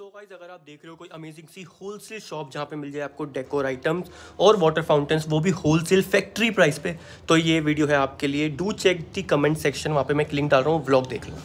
सो so guys अगर आप देख रहे हो कोई अमेजिंग सी होलसेल शॉप जहाँ पे मिल जाए आपको डेकोर आइटम्स और वाटर फाउंटेन्स वो भी होलसेल फैक्ट्री प्राइस पे तो ये वीडियो है आपके लिए do check the comment section वहाँ पे मैं एक लिंक डाल रहा हूँ व्लॉग देख लो